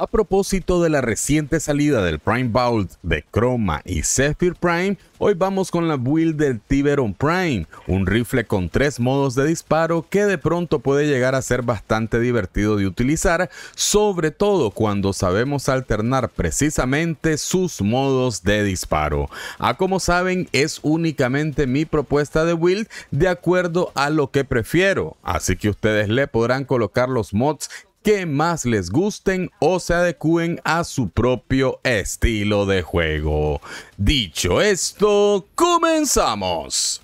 A propósito de la reciente salida del Prime Vault de Chroma y Zephyr Prime, hoy vamos con la build del Tiberon Prime, un rifle con tres modos de disparo que de pronto puede llegar a ser bastante divertido de utilizar, sobre todo cuando sabemos alternar precisamente sus modos de disparo. A como saben, es únicamente mi propuesta de build de acuerdo a lo que prefiero, así que ustedes le podrán colocar los mods que más les gusten o se adecúen a su propio estilo de juego. Dicho esto, comenzamos.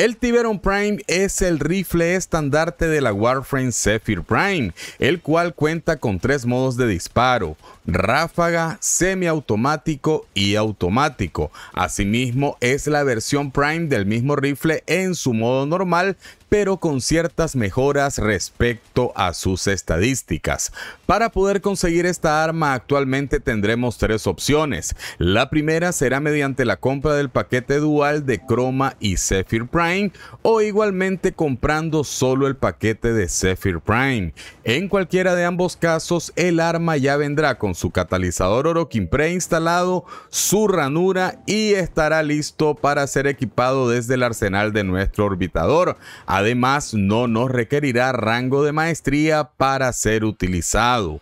El Tiberon Prime es el rifle estandarte de la Warframe Zephyr Prime, el cual cuenta con tres modos de disparo, ráfaga, semiautomático y automático. Asimismo, es la versión Prime del mismo rifle en su modo normal, pero con ciertas mejoras respecto a sus estadísticas. Para poder conseguir esta arma actualmente tendremos tres opciones. La primera será mediante la compra del paquete dual de Chroma y Zephyr Prime o igualmente comprando solo el paquete de Zephyr Prime. En cualquiera de ambos casos el arma ya vendrá con su catalizador Orokin preinstalado, su ranura y estará listo para ser equipado desde el arsenal de nuestro orbitador. Además, no nos requerirá rango de maestría para ser utilizado.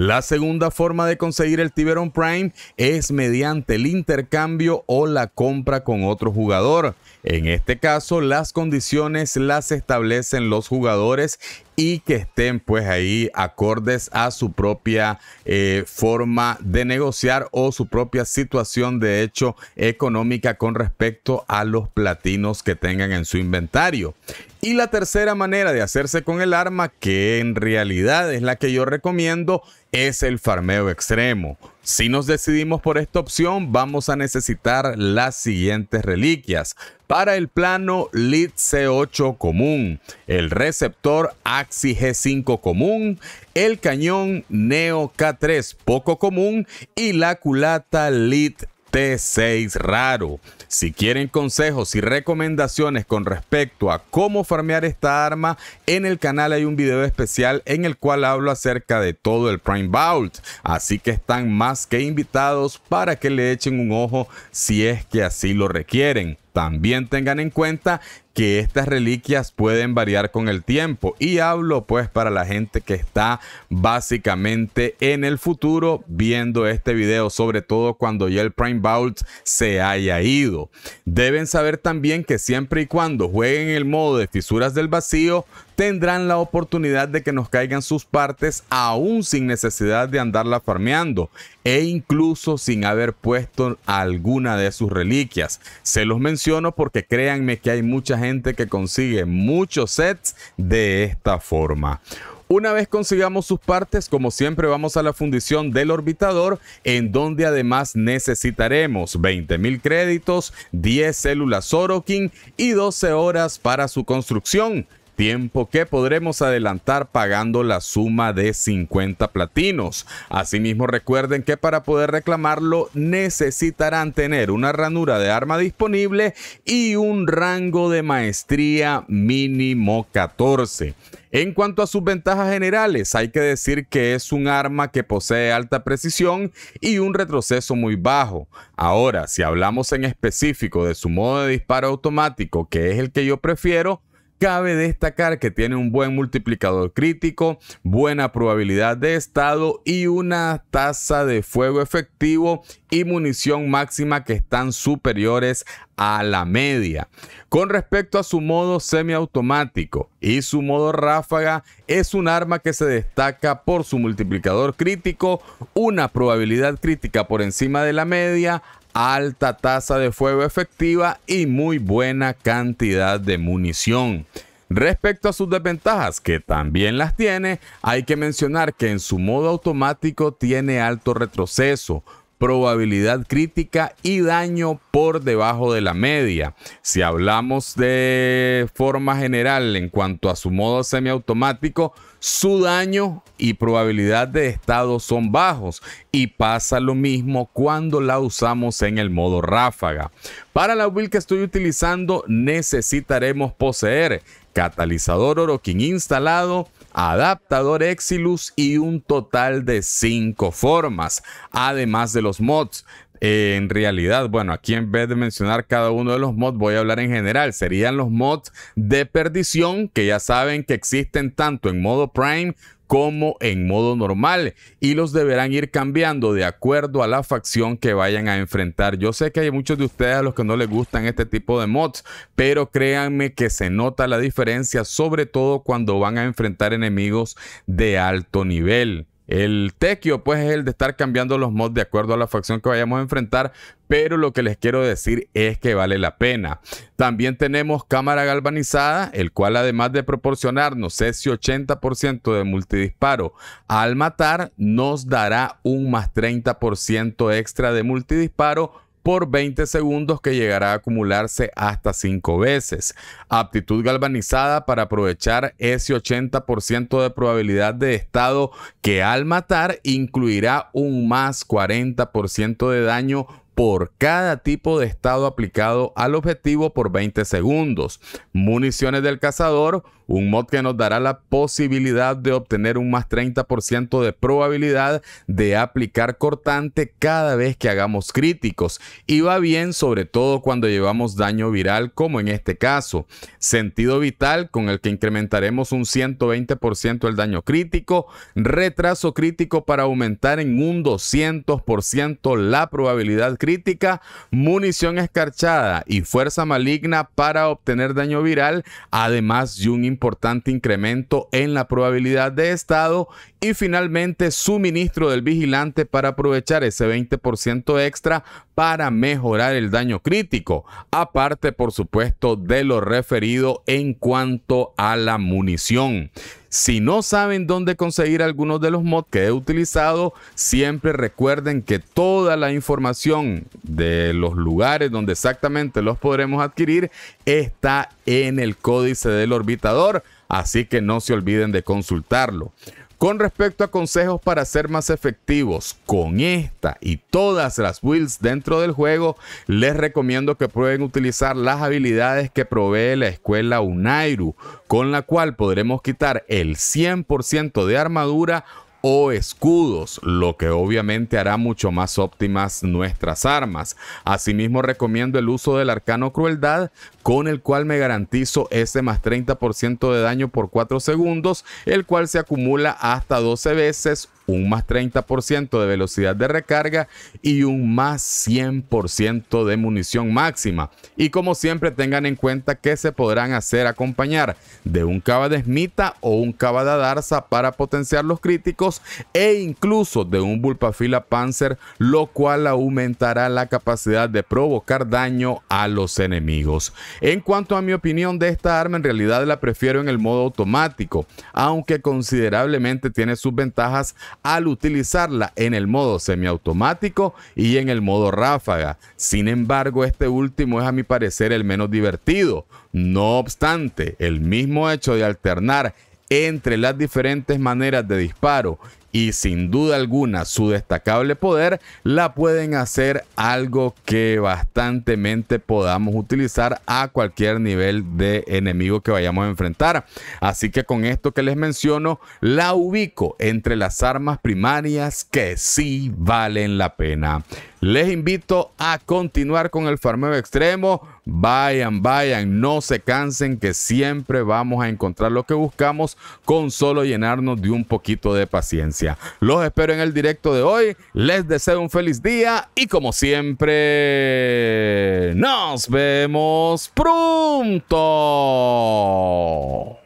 La segunda forma de conseguir el Tiberon Prime es mediante el intercambio o la compra con otro jugador. En este caso, las condiciones las establecen los jugadores y que estén pues ahí acordes a su propia eh, forma de negociar o su propia situación de hecho económica con respecto a los platinos que tengan en su inventario. Y la tercera manera de hacerse con el arma, que en realidad es la que yo recomiendo, es el farmeo extremo. Si nos decidimos por esta opción, vamos a necesitar las siguientes reliquias. Para el plano LIT C8 común, el receptor Axi G5 común, el cañón Neo K3 poco común y la culata Lead T6 raro. Si quieren consejos y recomendaciones con respecto a cómo farmear esta arma, en el canal hay un video especial en el cual hablo acerca de todo el Prime Vault, así que están más que invitados para que le echen un ojo si es que así lo requieren. También tengan en cuenta que estas reliquias pueden variar con el tiempo y hablo pues para la gente que está básicamente en el futuro viendo este video sobre todo cuando ya el Prime Vault se haya ido deben saber también que siempre y cuando jueguen el modo de fisuras del vacío tendrán la oportunidad de que nos caigan sus partes aún sin necesidad de andarla farmeando e incluso sin haber puesto alguna de sus reliquias se los menciono porque créanme que hay muchas gente que consigue muchos sets de esta forma. Una vez consigamos sus partes, como siempre vamos a la fundición del orbitador, en donde además necesitaremos 20.000 créditos, 10 células Sorokin y 12 horas para su construcción tiempo que podremos adelantar pagando la suma de 50 platinos. Asimismo recuerden que para poder reclamarlo necesitarán tener una ranura de arma disponible y un rango de maestría mínimo 14. En cuanto a sus ventajas generales, hay que decir que es un arma que posee alta precisión y un retroceso muy bajo. Ahora, si hablamos en específico de su modo de disparo automático, que es el que yo prefiero, Cabe destacar que tiene un buen multiplicador crítico, buena probabilidad de estado y una tasa de fuego efectivo y munición máxima que están superiores a la media. Con respecto a su modo semiautomático y su modo ráfaga, es un arma que se destaca por su multiplicador crítico, una probabilidad crítica por encima de la media, alta tasa de fuego efectiva y muy buena cantidad de munición. Respecto a sus desventajas, que también las tiene, hay que mencionar que en su modo automático tiene alto retroceso, probabilidad crítica y daño por debajo de la media. Si hablamos de forma general en cuanto a su modo semiautomático, su daño y probabilidad de estado son bajos y pasa lo mismo cuando la usamos en el modo ráfaga. Para la build que estoy utilizando necesitaremos poseer catalizador Orokin instalado, adaptador Exilus y un total de 5 formas, además de los mods en realidad, bueno, aquí en vez de mencionar cada uno de los mods, voy a hablar en general. Serían los mods de perdición que ya saben que existen tanto en modo Prime como en modo normal y los deberán ir cambiando de acuerdo a la facción que vayan a enfrentar. Yo sé que hay muchos de ustedes a los que no les gustan este tipo de mods, pero créanme que se nota la diferencia sobre todo cuando van a enfrentar enemigos de alto nivel. El tequio, pues, es el de estar cambiando los mods de acuerdo a la facción que vayamos a enfrentar, pero lo que les quiero decir es que vale la pena. También tenemos cámara galvanizada, el cual además de proporcionarnos ese 80% de multidisparo al matar, nos dará un más 30% extra de multidisparo por 20 segundos que llegará a acumularse hasta 5 veces. Aptitud galvanizada para aprovechar ese 80% de probabilidad de estado que al matar incluirá un más 40% de daño por cada tipo de estado aplicado al objetivo por 20 segundos. Municiones del cazador un mod que nos dará la posibilidad de obtener un más 30% de probabilidad de aplicar cortante cada vez que hagamos críticos y va bien sobre todo cuando llevamos daño viral como en este caso. Sentido vital con el que incrementaremos un 120% el daño crítico, retraso crítico para aumentar en un 200% la probabilidad crítica, munición escarchada y fuerza maligna para obtener daño viral, además de un importante incremento en la probabilidad de estado y finalmente suministro del vigilante para aprovechar ese 20% extra para mejorar el daño crítico, aparte por supuesto de lo referido en cuanto a la munición. Si no saben dónde conseguir algunos de los mods que he utilizado, siempre recuerden que toda la información de los lugares donde exactamente los podremos adquirir está en el códice del orbitador, así que no se olviden de consultarlo. Con respecto a consejos para ser más efectivos con esta y todas las builds dentro del juego, les recomiendo que prueben utilizar las habilidades que provee la escuela Unairu, con la cual podremos quitar el 100% de armadura o escudos, lo que obviamente hará mucho más óptimas nuestras armas. Asimismo recomiendo el uso del arcano crueldad, con el cual me garantizo ese más 30% de daño por 4 segundos, el cual se acumula hasta 12 veces un más 30% de velocidad de recarga y un más 100% de munición máxima. Y como siempre tengan en cuenta que se podrán hacer acompañar de un cava de Smita o un cava de darza para potenciar los críticos e incluso de un Vulpafila panzer lo cual aumentará la capacidad de provocar daño a los enemigos. En cuanto a mi opinión de esta arma en realidad la prefiero en el modo automático aunque considerablemente tiene sus ventajas al utilizarla en el modo semiautomático y en el modo ráfaga. Sin embargo, este último es a mi parecer el menos divertido. No obstante, el mismo hecho de alternar entre las diferentes maneras de disparo y sin duda alguna su destacable poder la pueden hacer algo que bastantemente podamos utilizar a cualquier nivel de enemigo que vayamos a enfrentar. Así que con esto que les menciono, la ubico entre las armas primarias que sí valen la pena. Les invito a continuar con el farmeo extremo. Vayan, vayan, no se cansen que siempre vamos a encontrar lo que buscamos con solo llenarnos de un poquito de paciencia. Los espero en el directo de hoy. Les deseo un feliz día y como siempre, nos vemos pronto.